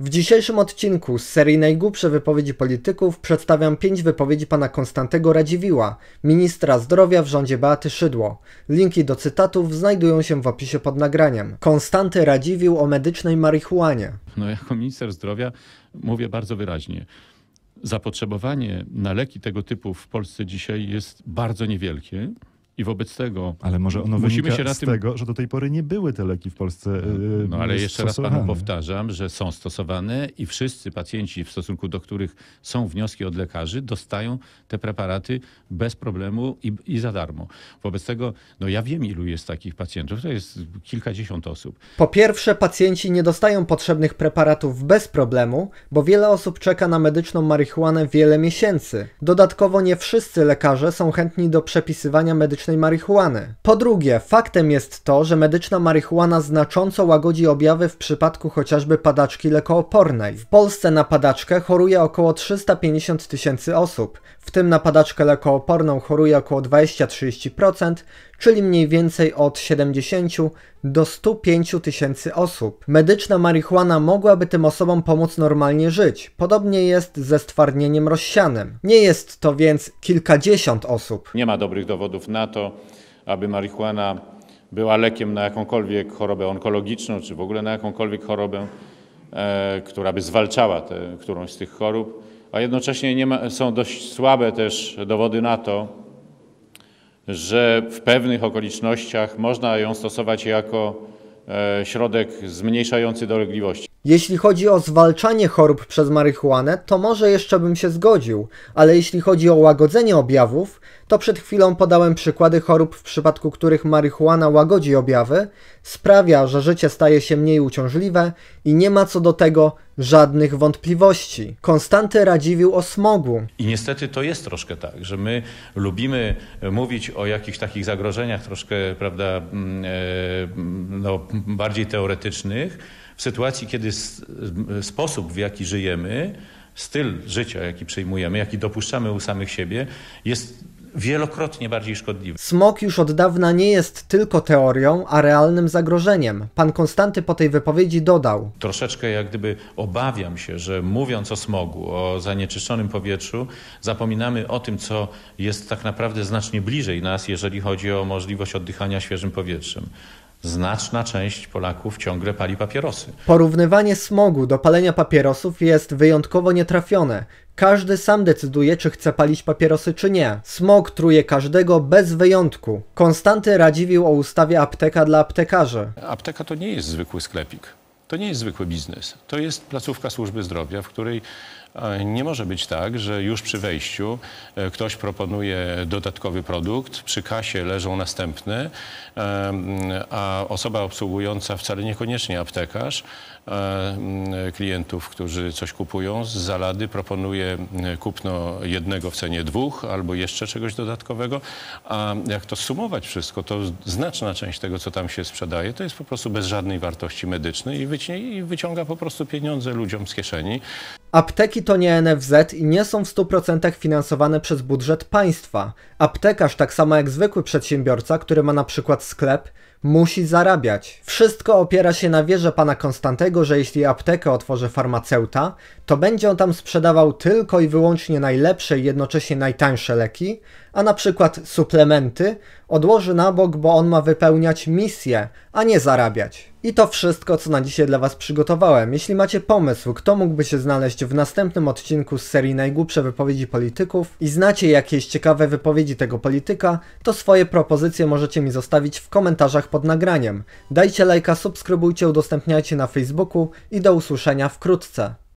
W dzisiejszym odcinku z serii Najgłupsze wypowiedzi polityków przedstawiam pięć wypowiedzi pana Konstantego Radziwiła, ministra zdrowia w rządzie Beaty Szydło. Linki do cytatów znajdują się w opisie pod nagraniem. Konstanty Radziwił o medycznej marihuanie. No jako minister zdrowia mówię bardzo wyraźnie. Zapotrzebowanie na leki tego typu w Polsce dzisiaj jest bardzo niewielkie. I wobec tego. Ale może ono musimy się na z tym... tego, że do tej pory nie były te leki w Polsce. Yy, no ale jeszcze raz panu powtarzam, że są stosowane i wszyscy pacjenci, w stosunku do których są wnioski od lekarzy, dostają te preparaty bez problemu i, i za darmo. Wobec tego, no ja wiem, ilu jest takich pacjentów, to jest kilkadziesiąt osób. Po pierwsze, pacjenci nie dostają potrzebnych preparatów bez problemu, bo wiele osób czeka na medyczną marihuanę wiele miesięcy. Dodatkowo nie wszyscy lekarze są chętni do przepisywania medycznych medycznej marihuany. Po drugie, faktem jest to, że medyczna marihuana znacząco łagodzi objawy w przypadku chociażby padaczki lekoopornej. W Polsce na padaczkę choruje około 350 tysięcy osób, w tym na padaczkę lekooporną choruje około 20-30%, czyli mniej więcej od 70 do 105 tysięcy osób. Medyczna marihuana mogłaby tym osobom pomóc normalnie żyć. Podobnie jest ze stwardnieniem rozsianem. Nie jest to więc kilkadziesiąt osób. Nie ma dobrych dowodów na to, aby marihuana była lekiem na jakąkolwiek chorobę onkologiczną, czy w ogóle na jakąkolwiek chorobę, e, która by zwalczała te, którąś z tych chorób. A jednocześnie ma, są dość słabe też dowody na to, że w pewnych okolicznościach można ją stosować jako e, środek zmniejszający dolegliwości. Jeśli chodzi o zwalczanie chorób przez marihuanę, to może jeszcze bym się zgodził, ale jeśli chodzi o łagodzenie objawów, to przed chwilą podałem przykłady chorób, w przypadku których marihuana łagodzi objawy, sprawia, że życie staje się mniej uciążliwe i nie ma co do tego żadnych wątpliwości. Konstanty Radziwił o smogu. I niestety to jest troszkę tak, że my lubimy e, mówić o jakichś takich zagrożeniach troszkę, prawda, mm, e, no, bardziej teoretycznych, w sytuacji, kiedy e, sposób, w jaki żyjemy, styl życia, jaki przyjmujemy, jaki dopuszczamy u samych siebie, jest wielokrotnie bardziej szkodliwy. Smog już od dawna nie jest tylko teorią, a realnym zagrożeniem. Pan Konstanty po tej wypowiedzi dodał. Troszeczkę jak gdyby obawiam się, że mówiąc o smogu, o zanieczyszczonym powietrzu, zapominamy o tym, co jest tak naprawdę znacznie bliżej nas, jeżeli chodzi o możliwość oddychania świeżym powietrzem znaczna część Polaków ciągle pali papierosy. Porównywanie smogu do palenia papierosów jest wyjątkowo nietrafione. Każdy sam decyduje, czy chce palić papierosy, czy nie. Smog truje każdego bez wyjątku. Konstanty Radziwił o ustawie apteka dla aptekarzy. Apteka to nie jest zwykły sklepik. To nie jest zwykły biznes. To jest placówka służby zdrowia, w której nie może być tak, że już przy wejściu e, ktoś proponuje dodatkowy produkt, przy kasie leżą następne, e, mm, a osoba obsługująca, wcale niekoniecznie aptekarz, e, mm, klientów, którzy coś kupują, z zalady proponuje mm, kupno jednego w cenie dwóch albo jeszcze czegoś dodatkowego, a jak to sumować wszystko, to znaczna część tego, co tam się sprzedaje, to jest po prostu bez żadnej wartości medycznej i, i wyciąga po prostu pieniądze ludziom z kieszeni. Apteki to nie NFZ i nie są w 100% finansowane przez budżet państwa. Aptekarz, tak samo jak zwykły przedsiębiorca, który ma na przykład sklep, musi zarabiać. Wszystko opiera się na wierze pana Konstantego, że jeśli aptekę otworzy farmaceuta, to będzie on tam sprzedawał tylko i wyłącznie najlepsze i jednocześnie najtańsze leki, a na przykład suplementy odłoży na bok, bo on ma wypełniać misję, a nie zarabiać. I to wszystko, co na dzisiaj dla Was przygotowałem. Jeśli macie pomysł, kto mógłby się znaleźć w następnym odcinku z serii Najgłupsze Wypowiedzi Polityków i znacie jakieś ciekawe wypowiedzi tego polityka, to swoje propozycje możecie mi zostawić w komentarzach pod nagraniem. Dajcie lajka, subskrybujcie, udostępniajcie na Facebooku i do usłyszenia wkrótce.